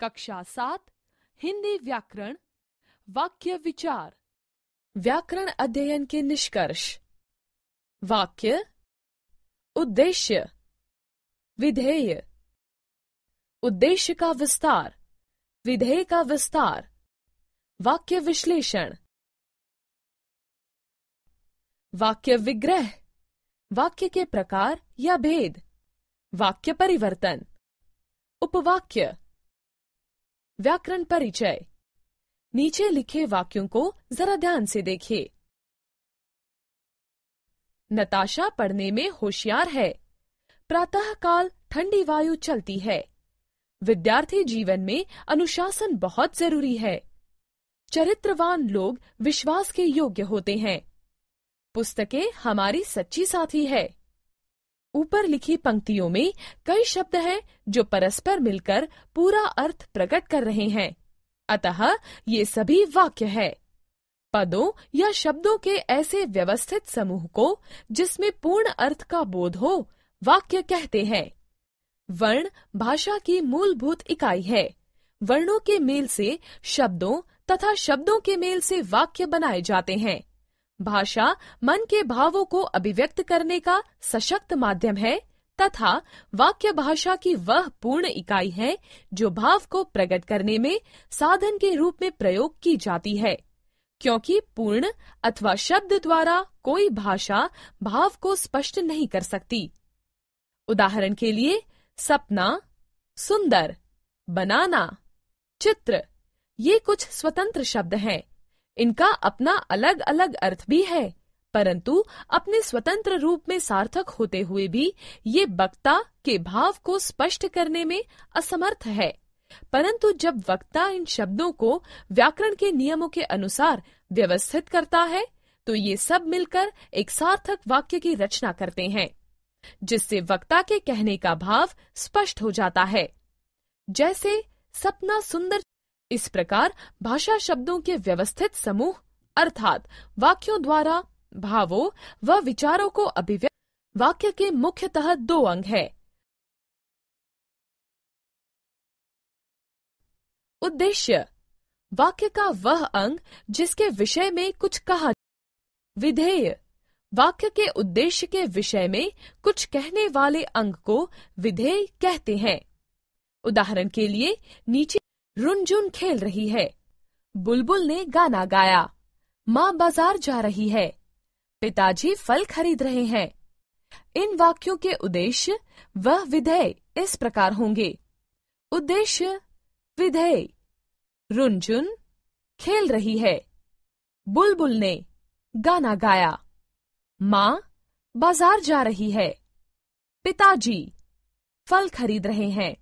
कक्षा सात हिंदी व्याकरण वाक्य विचार व्याकरण अध्ययन के निष्कर्ष वाक्य उद्देश्य विधेय उद्देश्य का विस्तार विधेय का विस्तार वाक्य विश्लेषण वाक्य विग्रह वाक्य के प्रकार या भेद वाक्य परिवर्तन उपवाक्य व्याकरण परिचय नीचे लिखे वाक्यों को जरा ध्यान से देखिए नताशा पढ़ने में होशियार है प्रातःकाल ठंडी वायु चलती है विद्यार्थी जीवन में अनुशासन बहुत जरूरी है चरित्रवान लोग विश्वास के योग्य होते हैं पुस्तकें हमारी सच्ची साथी है ऊपर लिखी पंक्तियों में कई शब्द हैं जो परस्पर मिलकर पूरा अर्थ प्रकट कर रहे हैं अतः ये सभी वाक्य है पदों या शब्दों के ऐसे व्यवस्थित समूह को जिसमें पूर्ण अर्थ का बोध हो वाक्य कहते हैं वर्ण भाषा की मूलभूत इकाई है वर्णों के मेल से शब्दों तथा शब्दों के मेल से वाक्य बनाए जाते हैं भाषा मन के भावों को अभिव्यक्त करने का सशक्त माध्यम है तथा वाक्य भाषा की वह पूर्ण इकाई है जो भाव को प्रकट करने में साधन के रूप में प्रयोग की जाती है क्योंकि पूर्ण अथवा शब्द द्वारा कोई भाषा भाव को स्पष्ट नहीं कर सकती उदाहरण के लिए सपना सुंदर बनाना चित्र ये कुछ स्वतंत्र शब्द हैं इनका अपना अलग अलग अर्थ भी है परंतु अपने स्वतंत्र रूप में सार्थक होते हुए भी ये वक्ता के भाव को स्पष्ट करने में असमर्थ है परंतु जब वक्ता इन शब्दों को व्याकरण के नियमों के अनुसार व्यवस्थित करता है तो ये सब मिलकर एक सार्थक वाक्य की रचना करते हैं जिससे वक्ता के कहने का भाव स्पष्ट हो जाता है जैसे सपना सुंदर इस प्रकार भाषा शब्दों के व्यवस्थित समूह अर्थात वाक्यों द्वारा भावों व विचारों को अभिव्यक्त वाक्य के मुख्यतः दो अंग है उद्देश्य वाक्य का वह अंग जिसके विषय में कुछ कहा विधेय वाक्य के उद्देश्य के विषय में कुछ कहने वाले अंग को विधेय कहते हैं उदाहरण के लिए नीचे रुनझुन खेल रही है बुलबुल ने गाना गाया माँ बाजार जा रही है पिताजी फल खरीद रहे हैं इन वाक्यों के उद्देश्य व विधेय इस प्रकार होंगे उद्देश्य विधेय रुनझुन खेल रही है बुलबुल ने गाना गाया माँ बाजार जा रही है पिताजी फल खरीद रहे हैं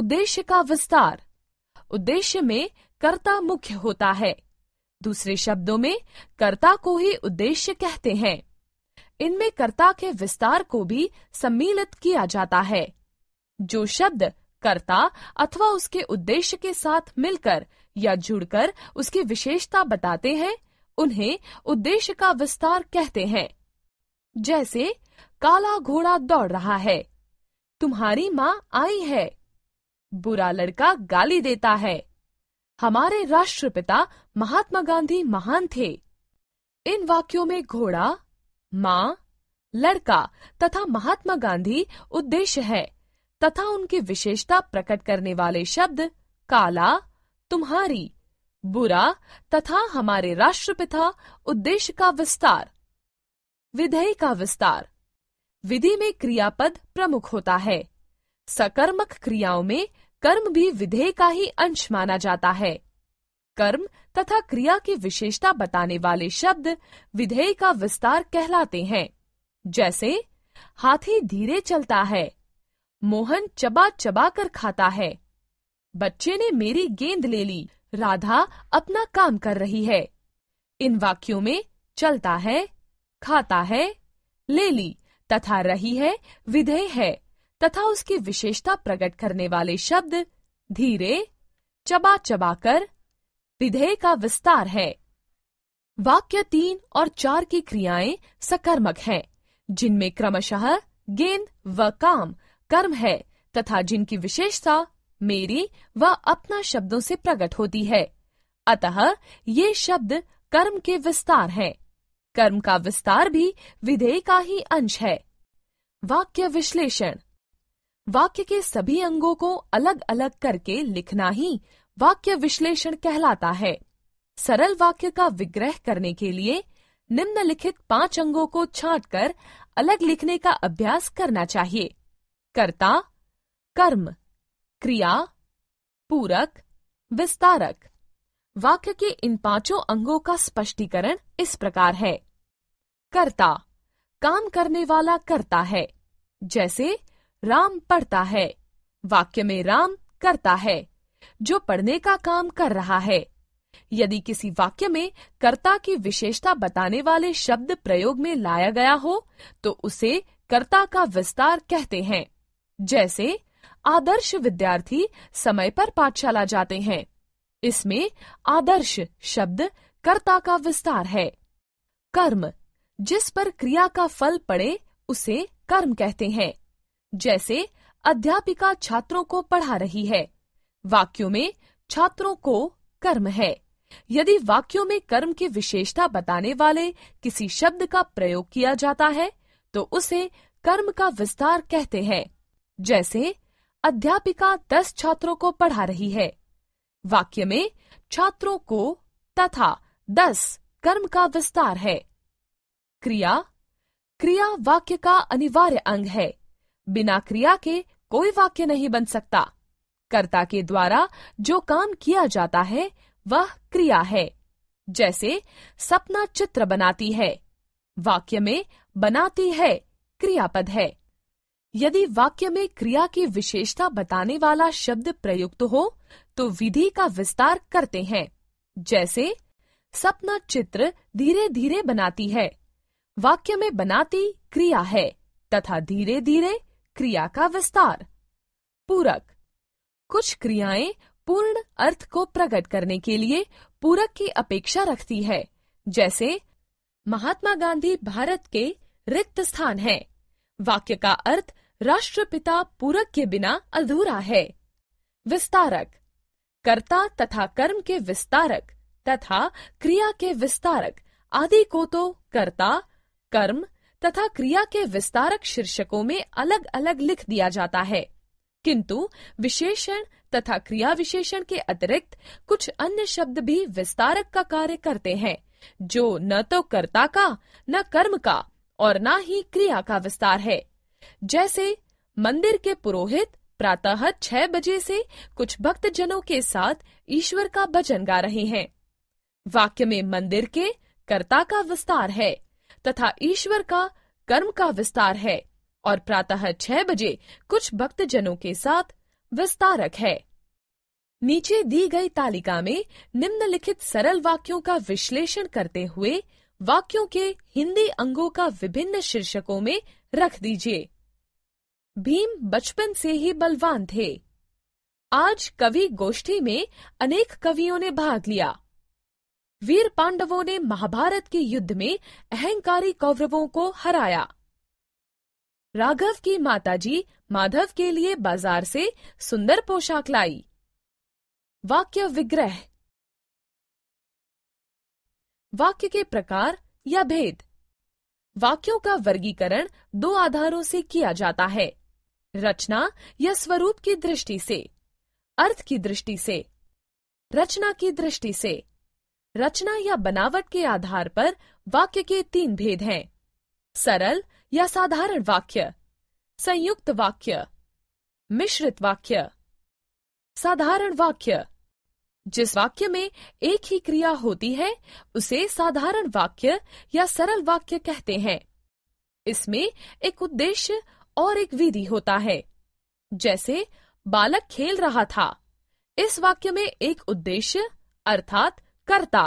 उद्देश्य का विस्तार उद्देश्य में कर्ता मुख्य होता है दूसरे शब्दों में कर्ता को ही उद्देश्य कहते हैं इनमें कर्ता के विस्तार को भी सम्मिलित किया जाता है जो शब्द कर्ता अथवा उसके उद्देश्य के साथ मिलकर या जुड़कर उसकी विशेषता बताते हैं उन्हें उद्देश्य का विस्तार कहते हैं जैसे काला घोड़ा दौड़ रहा है तुम्हारी माँ आई है बुरा लड़का गाली देता है हमारे राष्ट्रपिता महात्मा गांधी महान थे इन वाक्यों में घोड़ा माँ लड़का तथा महात्मा गांधी उद्देश्य है तथा उनकी विशेषता प्रकट करने वाले शब्द काला तुम्हारी बुरा तथा हमारे राष्ट्रपिता उद्देश्य का विस्तार विधेय का विस्तार विधि में क्रियापद प्रमुख होता है सकर्मक क्रियाओं में कर्म भी विधेय का ही अंश माना जाता है कर्म तथा क्रिया की विशेषता बताने वाले शब्द विधेय का विस्तार कहलाते हैं जैसे हाथी धीरे चलता है मोहन चबा चबा कर खाता है बच्चे ने मेरी गेंद ले ली राधा अपना काम कर रही है इन वाक्यों में चलता है खाता है ले ली तथा रही है विधेय है तथा उसकी विशेषता प्रकट करने वाले शब्द धीरे चबा चबाकर विधेय का विस्तार है वाक्य तीन और चार की क्रियाएं सकर्मक हैं, जिनमें क्रमशः गेंद व काम कर्म है तथा जिनकी विशेषता मेरी व अपना शब्दों से प्रकट होती है अतः ये शब्द कर्म के विस्तार हैं। कर्म का विस्तार भी विधेय का ही अंश है वाक्य विश्लेषण वाक्य के सभी अंगों को अलग अलग करके लिखना ही वाक्य विश्लेषण कहलाता है सरल वाक्य का विग्रह करने के लिए निम्नलिखित पांच अंगों को छाट कर अलग लिखने का अभ्यास करना चाहिए कर्ता कर्म क्रिया पूरक विस्तारक वाक्य के इन पांचों अंगों का स्पष्टीकरण इस प्रकार है कर्ता काम करने वाला करता है जैसे राम पढ़ता है वाक्य में राम करता है जो पढ़ने का काम कर रहा है यदि किसी वाक्य में कर्ता की विशेषता बताने वाले शब्द प्रयोग में लाया गया हो तो उसे कर्ता का विस्तार कहते हैं जैसे आदर्श विद्यार्थी समय पर पाठशाला जाते हैं इसमें आदर्श शब्द कर्ता का विस्तार है कर्म जिस पर क्रिया का फल पड़े उसे कर्म कहते हैं जैसे अध्यापिका छात्रों को पढ़ा रही है वाक्यों में छात्रों को कर्म है यदि वाक्यों में कर्म की विशेषता बताने वाले किसी शब्द का प्रयोग किया जाता है तो उसे कर्म का विस्तार कहते हैं जैसे अध्यापिका दस छात्रों को पढ़ा रही है वाक्य में छात्रों को तथा दस कर्म का विस्तार है क्रिया क्रिया वाक्य का अनिवार्य अंग है बिना क्रिया के कोई वाक्य नहीं बन सकता कर्ता के द्वारा जो काम किया जाता है वह क्रिया है जैसे सपना चित्र बनाती है वाक्य में बनाती है क्रियापद है यदि वाक्य में क्रिया की विशेषता बताने वाला शब्द प्रयुक्त हो तो विधि का विस्तार करते हैं जैसे सपना चित्र धीरे धीरे बनाती है वाक्य में बनाती क्रिया है तथा धीरे धीरे क्रिया का विस्तार पूरक कुछ क्रियाएं पूर्ण अर्थ को प्रकट करने के लिए पूरक की अपेक्षा रखती है जैसे महात्मा गांधी भारत के रिक्त स्थान है वाक्य का अर्थ राष्ट्रपिता पूरक के बिना अधूरा है विस्तारक कर्ता तथा कर्म के विस्तारक तथा क्रिया के विस्तारक आदि को तो कर्ता कर्म तथा क्रिया के विस्तारक शीर्षकों में अलग अलग लिख दिया जाता है किंतु विशेषण तथा क्रिया विशेषण के अतिरिक्त कुछ अन्य शब्द भी विस्तारक का कार्य करते हैं जो न तो कर्ता का न कर्म का और न ही क्रिया का विस्तार है जैसे मंदिर के पुरोहित प्रातः छह बजे से कुछ भक्त जनों के साथ ईश्वर का भजन गा रहे हैं वाक्य में मंदिर के कर्ता का विस्तार है तथा ईश्वर का कर्म का विस्तार है और प्रातः छह बजे कुछ भक्त जनों के साथ विस्तारक है नीचे दी गई तालिका में निम्नलिखित सरल वाक्यों का विश्लेषण करते हुए वाक्यों के हिंदी अंगों का विभिन्न शीर्षकों में रख दीजिए भीम बचपन से ही बलवान थे आज कवि गोष्ठी में अनेक कवियों ने भाग लिया वीर पांडवों ने महाभारत के युद्ध में अहंकारी कौरवों को हराया राघव की माताजी माधव के लिए बाजार से सुंदर पोशाक लाई वाक्य विग्रह वाक्य के प्रकार या भेद वाक्यों का वर्गीकरण दो आधारों से किया जाता है रचना या स्वरूप की दृष्टि से अर्थ की दृष्टि से रचना की दृष्टि से रचना या बनावट के आधार पर वाक्य के तीन भेद हैं सरल या साधारण वाक्य संयुक्त वाक्य मिश्रित वाक्य साधारण वाक्य जिस वाक्य में एक ही क्रिया होती है उसे साधारण वाक्य या सरल वाक्य कहते हैं इसमें एक उद्देश्य और एक विधि होता है जैसे बालक खेल रहा था इस वाक्य में एक उद्देश्य अर्थात कर्ता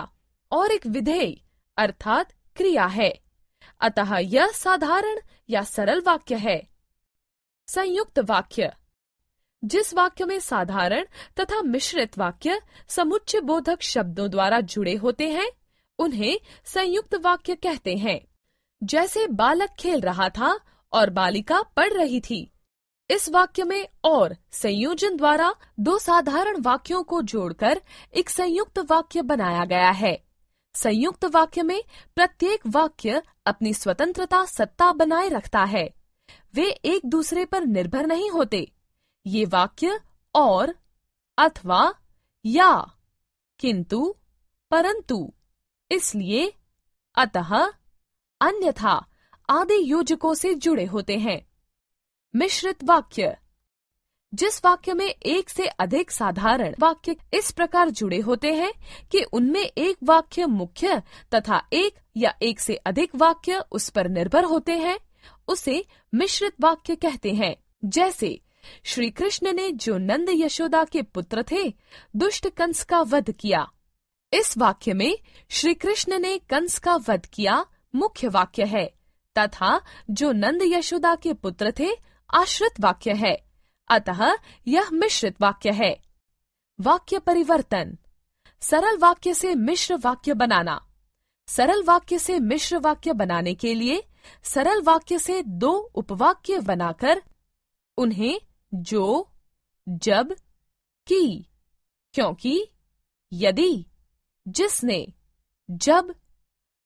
और एक विधेय अर्थात क्रिया है अतः यह साधारण या सरल वाक्य है संयुक्त वाक्य जिस वाक्य में साधारण तथा मिश्रित वाक्य समुच्चय बोधक शब्दों द्वारा जुड़े होते हैं उन्हें संयुक्त वाक्य कहते हैं जैसे बालक खेल रहा था और बालिका पढ़ रही थी इस वाक्य में और संयोजन द्वारा दो साधारण वाक्यों को जोड़कर एक संयुक्त वाक्य बनाया गया है संयुक्त वाक्य में प्रत्येक वाक्य अपनी स्वतंत्रता सत्ता बनाए रखता है वे एक दूसरे पर निर्भर नहीं होते ये वाक्य और अथवा या किंतु परंतु इसलिए अतः अन्यथा आदि योजकों से जुड़े होते हैं मिश्रित वाक्य जिस वाक्य में एक से अधिक साधारण वाक्य इस प्रकार जुड़े होते हैं कि उनमें एक वाक्य मुख्य तथा एक या एक से अधिक वाक्य उस पर निर्भर होते हैं उसे मिश्रित वाक्य कहते हैं जैसे श्री कृष्ण ने जो नंद यशोदा के पुत्र थे दुष्ट कंस का वध किया इस वाक्य में श्री कृष्ण ने कंस का वध किया मुख्य वाक्य है तथा जो नंद यशोदा के पुत्र थे आश्रित वाक्य है अतः यह मिश्रित वाक्य है वाक्य परिवर्तन सरल वाक्य से मिश्र वाक्य बनाना सरल वाक्य से मिश्र वाक्य बनाने के लिए सरल वाक्य से दो उपवाक्य बनाकर उन्हें जो जब की क्योंकि यदि जिसने जब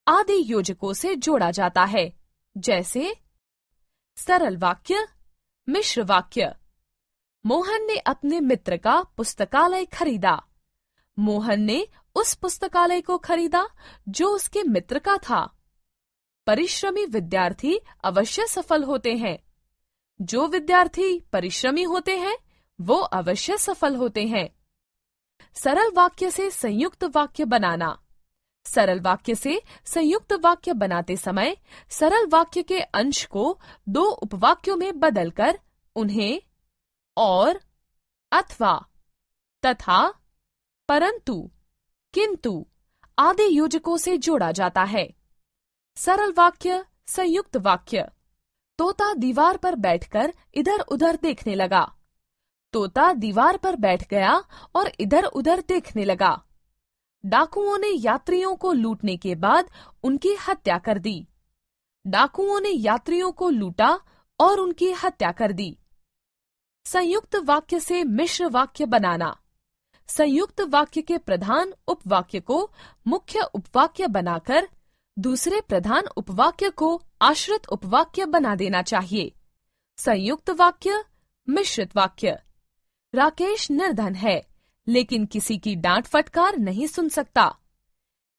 आदि योजकों से जोड़ा जाता है जैसे सरल वाक्य मिश्र वाक्य मोहन ने अपने मित्र का पुस्तकालय खरीदा मोहन ने उस पुस्तकालय को खरीदा जो उसके मित्र का था परिश्रमी विद्यार्थी अवश्य सफल होते हैं जो विद्यार्थी परिश्रमी होते हैं वो अवश्य सफल होते हैं सरल वाक्य से संयुक्त वाक्य बनाना सरल वाक्य से संयुक्त वाक्य बनाते समय सरल वाक्य के अंश को दो उपवाक्यों में बदलकर उन्हें और अथवा तथा परंतु किंतु आदि योजकों से जोड़ा जाता है सरल वाक्य संयुक्त वाक्य तोता दीवार पर बैठकर इधर-उधर देखने लगा तोता दीवार पर बैठ गया और इधर-उधर देखने लगा डाकुओं ने यात्रियों को लूटने के बाद उनकी हत्या कर दी डाकुओं ने यात्रियों को लूटा और उनकी हत्या कर दी संयुक्त वाक्य से मिश्र वाक्य बनाना संयुक्त वाक्य के प्रधान उपवाक्य को मुख्य उपवाक्य बनाकर दूसरे प्रधान उपवाक्य को आश्रित उपवाक्य बना देना चाहिए संयुक्त वाक्य मिश्रित वाक्य राकेश निर्धन है लेकिन किसी की डांट फटकार नहीं सुन सकता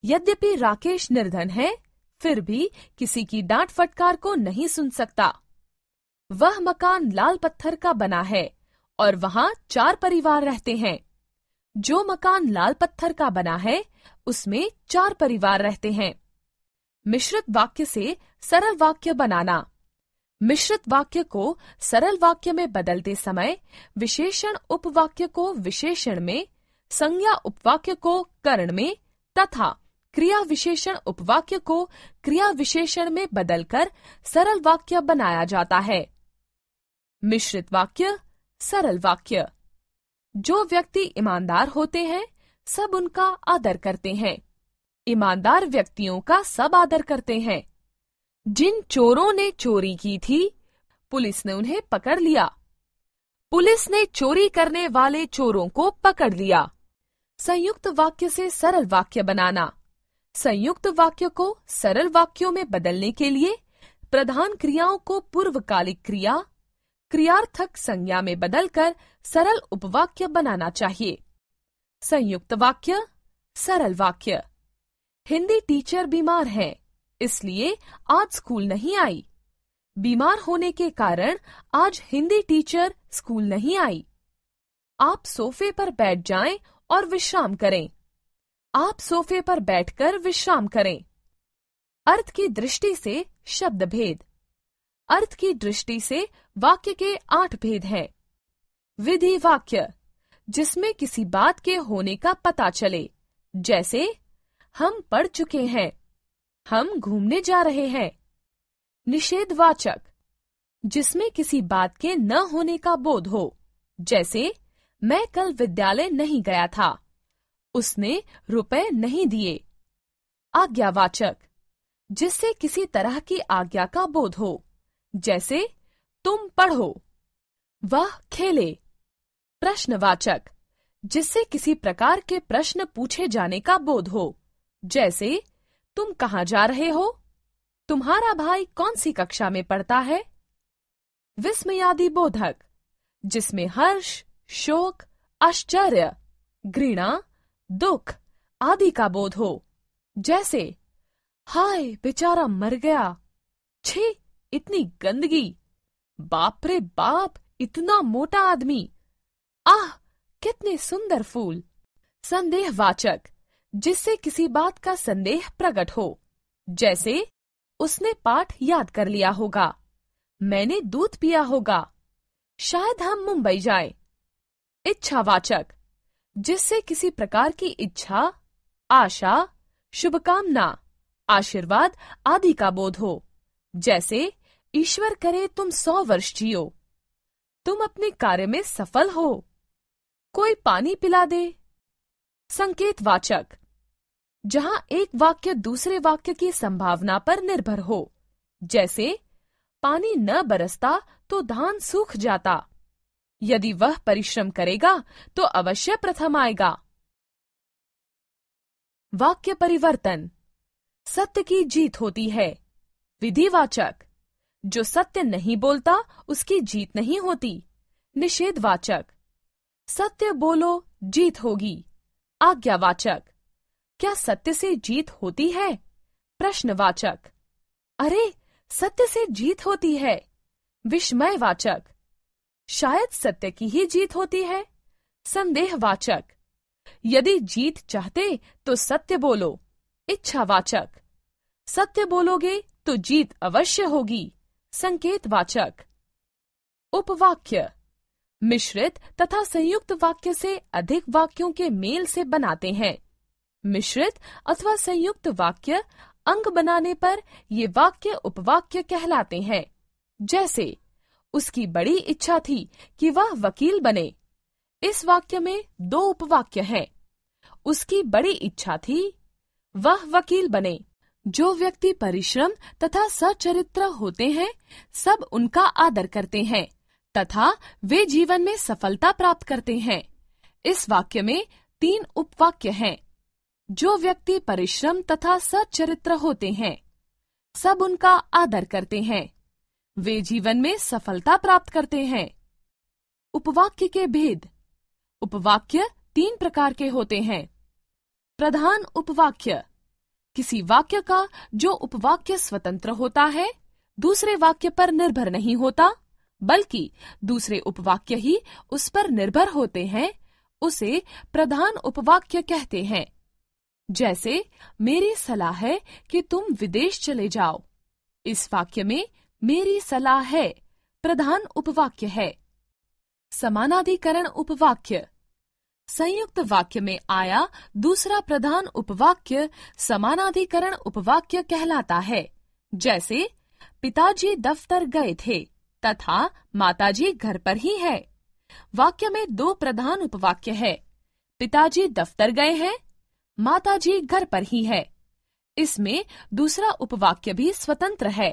यद्यपि राकेश निर्धन है फिर भी किसी की डांट फटकार को नहीं सुन सकता वह मकान लाल पत्थर का बना है और वहां चार परिवार रहते हैं जो मकान लाल पत्थर का बना है उसमें चार परिवार रहते हैं मिश्रित वाक्य से सरल वाक्य बनाना मिश्रित वाक्य को सरल वाक्य में बदलते समय विशेषण उपवाक्य को विशेषण में संज्ञा उपवाक्य को करण में तथा क्रिया विशेषण उपवाक्य को क्रिया विशेषण में बदलकर सरल वाक्य बनाया जाता है मिश्रित वाक्य सरल वाक्य जो व्यक्ति ईमानदार होते हैं सब उनका आदर करते हैं ईमानदार व्यक्तियों का सब आदर करते हैं जिन चोरों ने चोरी की थी पुलिस ने उन्हें पकड़ लिया पुलिस ने चोरी करने वाले चोरों को पकड़ लिया संयुक्त वाक्य से सरल वाक्य बनाना संयुक्त वाक्य को सरल वाक्यों में बदलने के लिए प्रधान क्रियाओं को पूर्वकालिक क्रिया क्रियार्थक संज्ञा में बदलकर सरल उपवाक्य बनाना चाहिए संयुक्त वाक्य सरल वाक्य हिंदी टीचर बीमार हैं इसलिए आज स्कूल नहीं आई बीमार होने के कारण आज हिंदी टीचर स्कूल नहीं आई आप सोफे पर बैठ जाएं और विश्राम करें आप सोफे पर बैठकर विश्राम करें अर्थ की दृष्टि से शब्द भेद अर्थ की दृष्टि से वाक्य के आठ भेद हैं विधि वाक्य जिसमें किसी बात के होने का पता चले जैसे हम पढ़ चुके हैं हम घूमने जा रहे हैं निषेधवाचक जिसमें किसी बात के न होने का बोध हो जैसे मैं कल विद्यालय नहीं गया था उसने रुपए नहीं दिए आज्ञावाचक जिससे किसी तरह की आज्ञा का बोध हो जैसे तुम पढ़ो वह खेले प्रश्नवाचक जिससे किसी प्रकार के प्रश्न पूछे जाने का बोध हो जैसे तुम कहाँ जा रहे हो तुम्हारा भाई कौन सी कक्षा में पढ़ता है विस्मयादि बोधक जिसमें हर्ष शोक आश्चर्य घृणा दुख आदि का बोध हो जैसे हाय बेचारा मर गया छे इतनी गंदगी बाप रे बाप इतना मोटा आदमी आह कितने सुंदर फूल संदेहवाचक जिससे किसी बात का संदेह प्रकट हो जैसे उसने पाठ याद कर लिया होगा मैंने दूध पिया होगा शायद हम मुंबई जाएं। इच्छावाचक जिससे किसी प्रकार की इच्छा आशा शुभकामना आशीर्वाद आदि का बोध हो जैसे ईश्वर करे तुम सौ वर्ष जियो तुम अपने कार्य में सफल हो कोई पानी पिला दे संकेत वाचक जहां एक वाक्य दूसरे वाक्य की संभावना पर निर्भर हो जैसे पानी न बरसता तो धान सूख जाता यदि वह परिश्रम करेगा तो अवश्य प्रथम आएगा वाक्य परिवर्तन सत्य की जीत होती है विधिवाचक जो सत्य नहीं बोलता उसकी जीत नहीं होती निषेधवाचक सत्य बोलो जीत होगी आज्ञावाचक क्या सत्य से जीत होती है प्रश्नवाचक अरे सत्य से जीत होती है विस्मयवाचक शायद सत्य की ही जीत होती है संदेहवाचक यदि जीत चाहते तो सत्य बोलो इच्छावाचक सत्य बोलोगे तो जीत अवश्य होगी संकेतवाचक उपवाक्य मिश्रित तथा संयुक्त वाक्य से अधिक वाक्यों के मेल से बनाते हैं मिश्रित अथवा संयुक्त वाक्य अंग बनाने पर ये वाक्य उपवाक्य कहलाते हैं जैसे उसकी बड़ी इच्छा थी कि वह वकील बने इस वाक्य में दो उपवाक्य हैं उसकी बड़ी इच्छा थी वह वकील बने जो व्यक्ति परिश्रम तथा सचरित्र होते हैं सब उनका आदर करते हैं तथा वे जीवन में सफलता प्राप्त करते हैं इस वाक्य में तीन उपवाक्य हैं जो व्यक्ति परिश्रम तथा सच्चरित्र होते हैं सब उनका आदर करते हैं वे जीवन में सफलता प्राप्त करते हैं उपवाक्य के भेद उपवाक्य तीन प्रकार के होते हैं प्रधान उपवाक्य किसी वाक्य का जो उपवाक्य स्वतंत्र होता है दूसरे वाक्य पर निर्भर नहीं होता बल्कि दूसरे उपवाक्य ही उस पर निर्भर होते हैं उसे प्रधान उपवाक्य कहते हैं जैसे मेरी सलाह है कि तुम विदेश चले जाओ इस वाक्य में मेरी सलाह है प्रधान उपवाक्य है समानाधिकरण उपवाक्य संयुक्त वाक्य में आया दूसरा प्रधान उपवाक्य समानाधिकरण उपवाक्य कहलाता है जैसे पिताजी दफ्तर गए थे तथा माताजी घर पर ही है वाक्य में दो प्रधान उपवाक्य है पिताजी दफ्तर गए हैं माताजी घर पर ही है इसमें दूसरा उपवाक्य भी स्वतंत्र है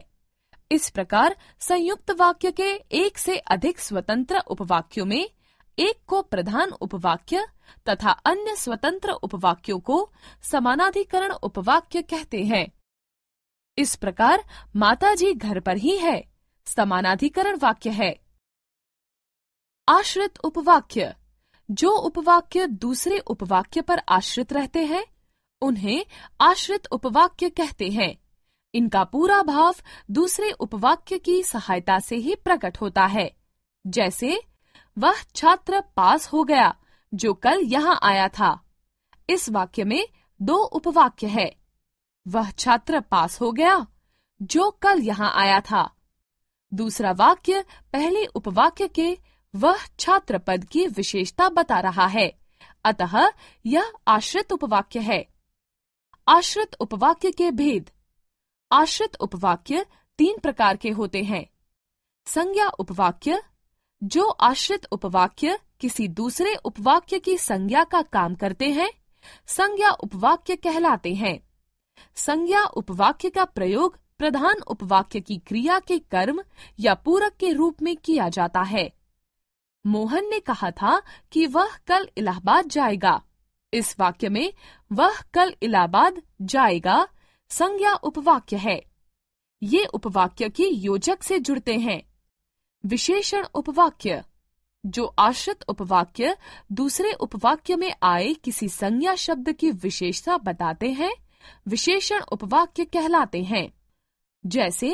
इस प्रकार संयुक्त वाक्य के एक से अधिक स्वतंत्र उपवाक्यों में एक को प्रधान उपवाक्य तथा अन्य स्वतंत्र उपवाक्यों को समानाधिकरण उपवाक्य कहते हैं इस प्रकार माताजी घर पर ही है समानाधिकरण वाक्य है आश्रित उपवाक्य जो उपवाक्य दूसरे उपवाक्य पर आश्रित रहते हैं उन्हें आश्रित उपवाक्य कहते हैं इनका पूरा भाव दूसरे उपवाक्य की सहायता से ही प्रकट होता है जैसे वह छात्र पास हो गया जो कल यहाँ आया था इस वाक्य में दो उपवाक्य है वह छात्र पास हो गया जो कल यहाँ आया था दूसरा वाक्य पहले उपवाक्य के वह छात्र पद की विशेषता बता रहा है अतः यह आश्रित उपवाक्य है आश्रित उपवाक्य के भेद आश्रित उपवाक्य तीन प्रकार के होते हैं संज्ञा उपवाक्य जो आश्रित उपवाक्य किसी दूसरे उपवाक्य की संज्ञा का काम करते हैं संज्ञा उपवाक्य कहलाते हैं संज्ञा उपवाक्य का प्रयोग प्रधान उपवाक्य की क्रिया के कर्म या पूरक के रूप में किया जाता है मोहन ने कहा था कि वह कल इलाहाबाद जाएगा इस वाक्य में वह कल इलाहाबाद जाएगा संज्ञा उपवाक्य है ये उपवाक्य की योजक से जुड़ते हैं विशेषण उपवाक्य जो आश्रित उपवाक्य दूसरे उपवाक्य में आए किसी संज्ञा शब्द की विशेषता बताते हैं विशेषण उपवाक्य कहलाते हैं जैसे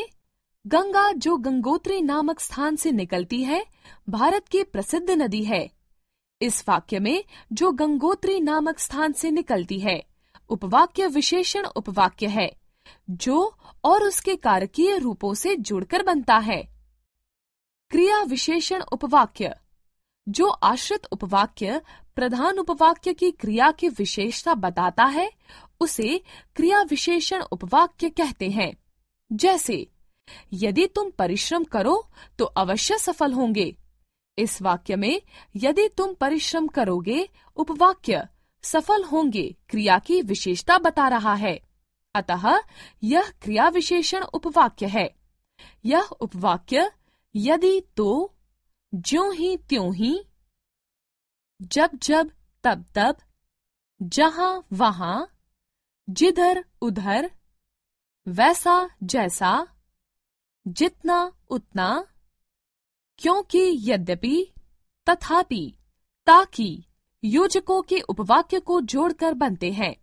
गंगा जो गंगोत्री नामक स्थान से निकलती है भारत की प्रसिद्ध नदी है इस वाक्य में जो गंगोत्री नामक स्थान से निकलती है उपवाक्य विशेषण उपवाक्य है जो और उसके कारकीय रूपों से जुड़कर बनता है क्रिया विशेषण उपवाक्य जो आश्रित उपवाक्य प्रधान उपवाक्य की क्रिया की विशेषता बताता है उसे क्रिया विशेषण उपवाक्य कहते हैं जैसे यदि तुम परिश्रम करो तो अवश्य सफल होंगे इस वाक्य में यदि तुम परिश्रम करोगे उपवाक्य सफल होंगे क्रिया की विशेषता बता रहा है अतः यह क्रिया विशेषण उपवाक्य है यह उपवाक्य यदि तो ज्यो ही त्यों ही जब जब तब तब जहां वहां जिधर उधर वैसा जैसा जितना उतना क्योंकि यद्यपि तथापि ताकि योजकों के उपवाक्य को जोड़कर बनते हैं